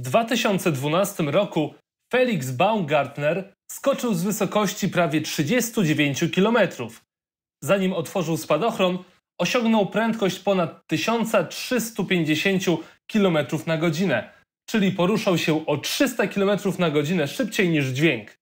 W 2012 roku Felix Baumgartner skoczył z wysokości prawie 39 km. Zanim otworzył spadochron, osiągnął prędkość ponad 1350 km na godzinę, czyli poruszał się o 300 km na godzinę szybciej niż dźwięk.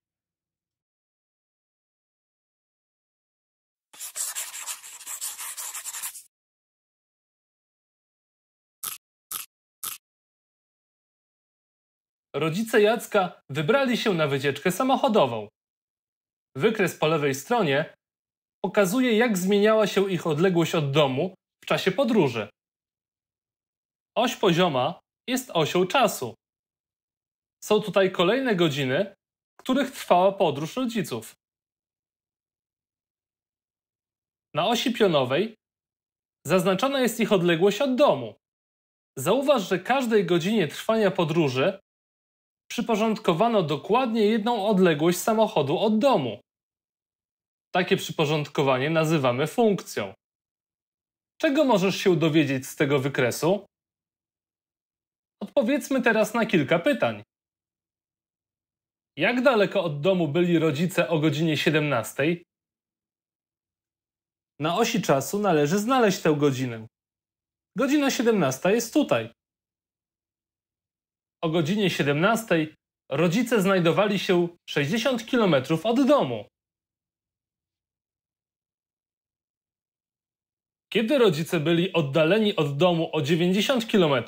rodzice Jacka wybrali się na wycieczkę samochodową. Wykres po lewej stronie pokazuje, jak zmieniała się ich odległość od domu w czasie podróży. Oś pozioma jest osią czasu. Są tutaj kolejne godziny, których trwała podróż rodziców. Na osi pionowej zaznaczona jest ich odległość od domu. Zauważ, że każdej godzinie trwania podróży przyporządkowano dokładnie jedną odległość samochodu od domu. Takie przyporządkowanie nazywamy funkcją. Czego możesz się dowiedzieć z tego wykresu? Odpowiedzmy teraz na kilka pytań. Jak daleko od domu byli rodzice o godzinie 17? Na osi czasu należy znaleźć tę godzinę. Godzina 17 jest tutaj. O godzinie 17 rodzice znajdowali się 60 km od domu. Kiedy rodzice byli oddaleni od domu o 90 km,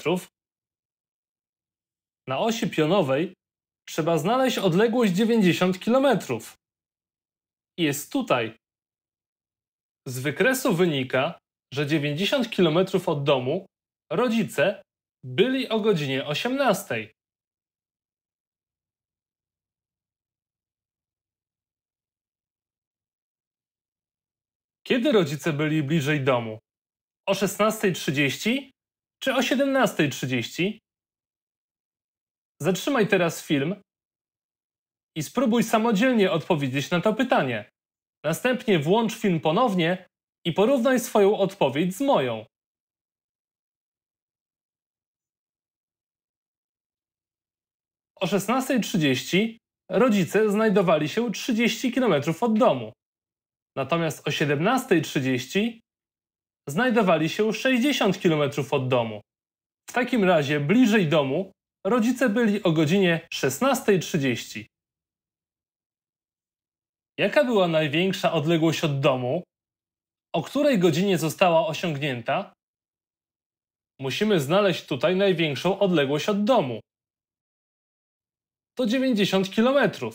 na osi pionowej trzeba znaleźć odległość 90 km. Jest tutaj. Z wykresu wynika, że 90 km od domu rodzice byli o godzinie 18, Kiedy rodzice byli bliżej domu? O 16.30 czy o 17.30? Zatrzymaj teraz film i spróbuj samodzielnie odpowiedzieć na to pytanie. Następnie włącz film ponownie i porównaj swoją odpowiedź z moją. O 16.30 rodzice znajdowali się 30 km od domu, natomiast o 17.30 znajdowali się 60 km od domu. W takim razie bliżej domu rodzice byli o godzinie 16.30. Jaka była największa odległość od domu? O której godzinie została osiągnięta? Musimy znaleźć tutaj największą odległość od domu to 90 km.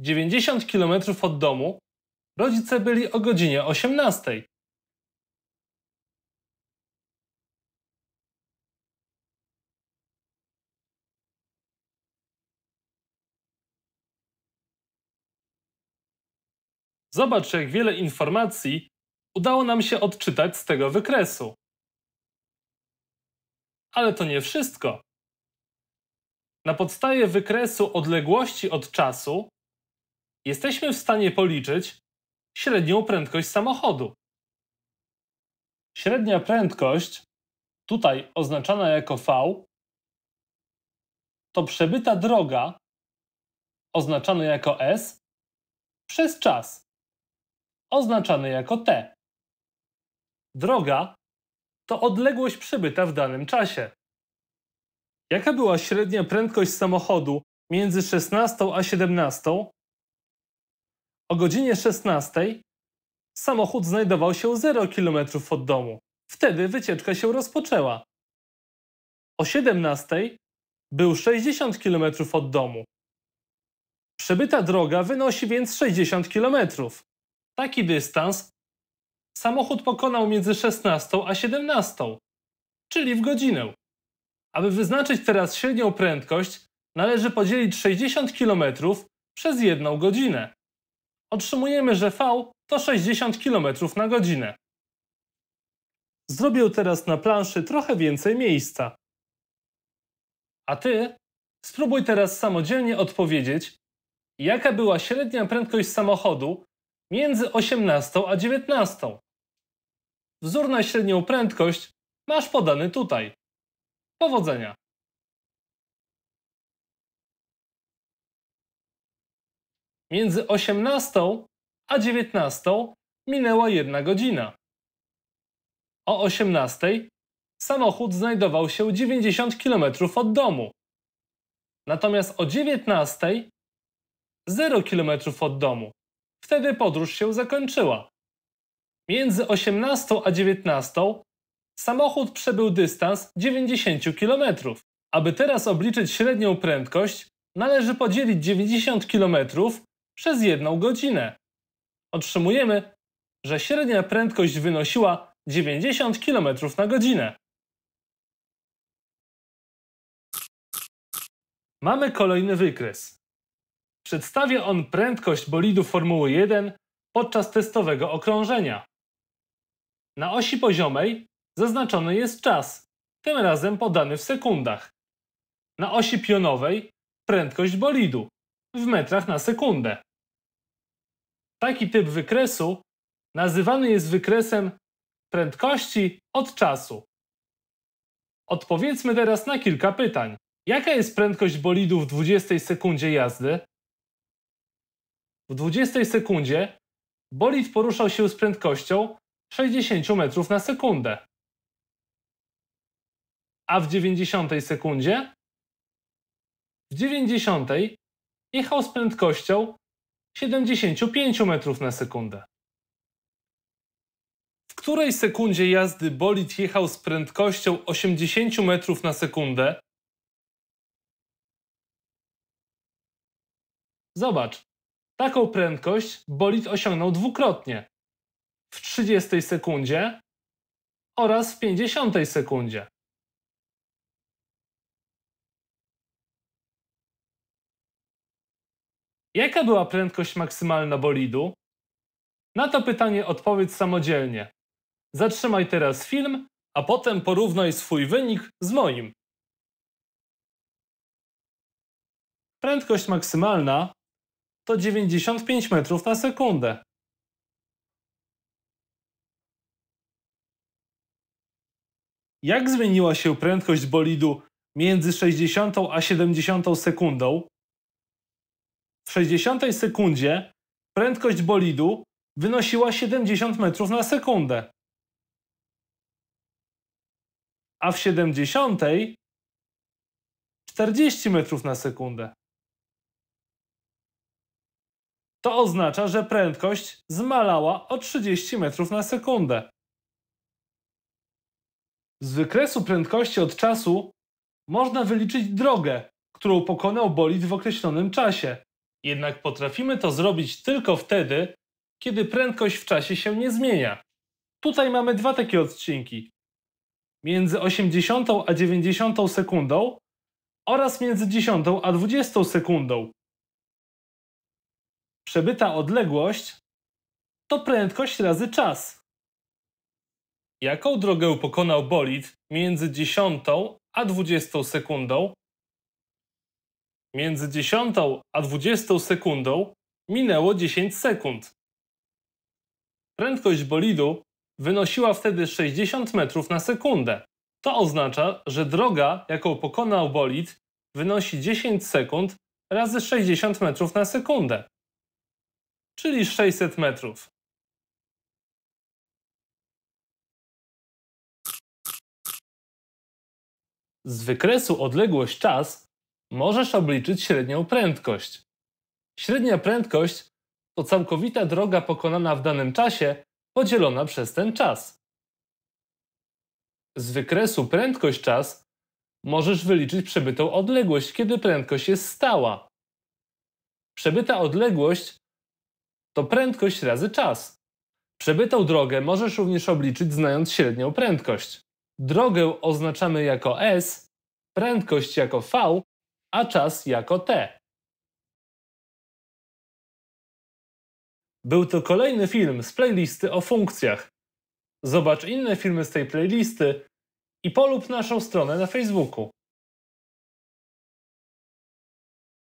Dziewięćdziesiąt kilometrów od domu rodzice byli o godzinie osiemnastej. Zobacz, jak wiele informacji udało nam się odczytać z tego wykresu. Ale to nie wszystko. Na podstawie wykresu odległości od czasu jesteśmy w stanie policzyć średnią prędkość samochodu. Średnia prędkość, tutaj oznaczana jako V, to przebyta droga, oznaczana jako S, przez czas, oznaczany jako T. Droga to odległość przebyta w danym czasie. Jaka była średnia prędkość samochodu między 16 a 17? O godzinie 16 samochód znajdował się 0 km od domu. Wtedy wycieczka się rozpoczęła. O 17 był 60 km od domu. Przebyta droga wynosi więc 60 km. Taki dystans Samochód pokonał między 16 a 17, czyli w godzinę. Aby wyznaczyć teraz średnią prędkość, należy podzielić 60 km przez jedną godzinę. Otrzymujemy, że V to 60 km na godzinę. Zrobię teraz na planszy trochę więcej miejsca. A ty spróbuj teraz samodzielnie odpowiedzieć, jaka była średnia prędkość samochodu między 18 a 19. Wzór na średnią prędkość masz podany tutaj. Powodzenia! Między 18 a 19 minęła jedna godzina. O 18 samochód znajdował się 90 km od domu. Natomiast o 19 0 km od domu. Wtedy podróż się zakończyła. Między 18 a 19 samochód przebył dystans 90 km. Aby teraz obliczyć średnią prędkość, należy podzielić 90 km przez jedną godzinę. Otrzymujemy, że średnia prędkość wynosiła 90 km na godzinę. Mamy kolejny wykres. Przedstawia on prędkość bolidu Formuły 1 podczas testowego okrążenia. Na osi poziomej zaznaczony jest czas, tym razem podany w sekundach. Na osi pionowej prędkość bolidu w metrach na sekundę. Taki typ wykresu nazywany jest wykresem prędkości od czasu. Odpowiedzmy teraz na kilka pytań. Jaka jest prędkość bolidu w 20 sekundzie jazdy? W 20 sekundzie bolid poruszał się z prędkością 60 metrów na sekundę. A w 90 sekundzie? W 90 jechał z prędkością 75 metrów na sekundę. W której sekundzie jazdy bolid jechał z prędkością 80 metrów na sekundę? Zobacz, taką prędkość bolid osiągnął dwukrotnie w 30 sekundzie oraz w 50 sekundzie. Jaka była prędkość maksymalna bolidu? Na to pytanie odpowiedz samodzielnie. Zatrzymaj teraz film, a potem porównaj swój wynik z moim. Prędkość maksymalna to 95 metrów na sekundę. jak zmieniła się prędkość bolidu między 60 a 70 sekundą. W 60 sekundzie prędkość bolidu wynosiła 70 metrów na sekundę. A w 70 40 metrów na sekundę. To oznacza, że prędkość zmalała o 30 metrów na sekundę. Z wykresu prędkości od czasu można wyliczyć drogę, którą pokonał bolid w określonym czasie. Jednak potrafimy to zrobić tylko wtedy, kiedy prędkość w czasie się nie zmienia. Tutaj mamy dwa takie odcinki. Między 80 a 90 sekundą oraz między 10 a 20 sekundą. Przebyta odległość to prędkość razy czas jaką drogę pokonał bolid między 10 a 20 sekundą. Między 10 a 20 sekundą minęło 10 sekund. Prędkość bolidu wynosiła wtedy 60 metrów na sekundę. To oznacza, że droga, jaką pokonał bolid, wynosi 10 sekund razy 60 metrów na sekundę, czyli 600 metrów. Z wykresu odległość czas możesz obliczyć średnią prędkość. Średnia prędkość to całkowita droga pokonana w danym czasie podzielona przez ten czas. Z wykresu prędkość czas możesz wyliczyć przebytą odległość, kiedy prędkość jest stała. Przebyta odległość to prędkość razy czas. Przebytą drogę możesz również obliczyć znając średnią prędkość drogę oznaczamy jako S, prędkość jako V, a czas jako T. Był to kolejny film z playlisty o funkcjach. Zobacz inne filmy z tej playlisty i polub naszą stronę na Facebooku.